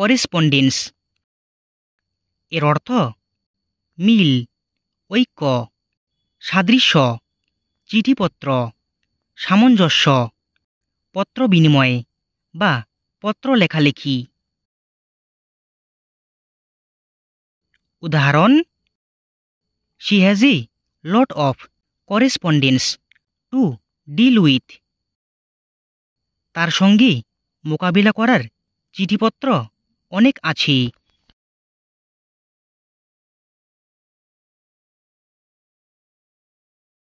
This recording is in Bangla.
করেসপন্ডেন্স এর অর্থ মিল ঐক্য সাদৃশ্য চিঠিপত্র সামঞ্জস্য পত্র বিনিময় বা পত্র লেখালেখি উদাহরণ she has a lot of correspondence to deal with তার সঙ্গে মোকাবিলা করার চিঠিপত্র অনেক আছি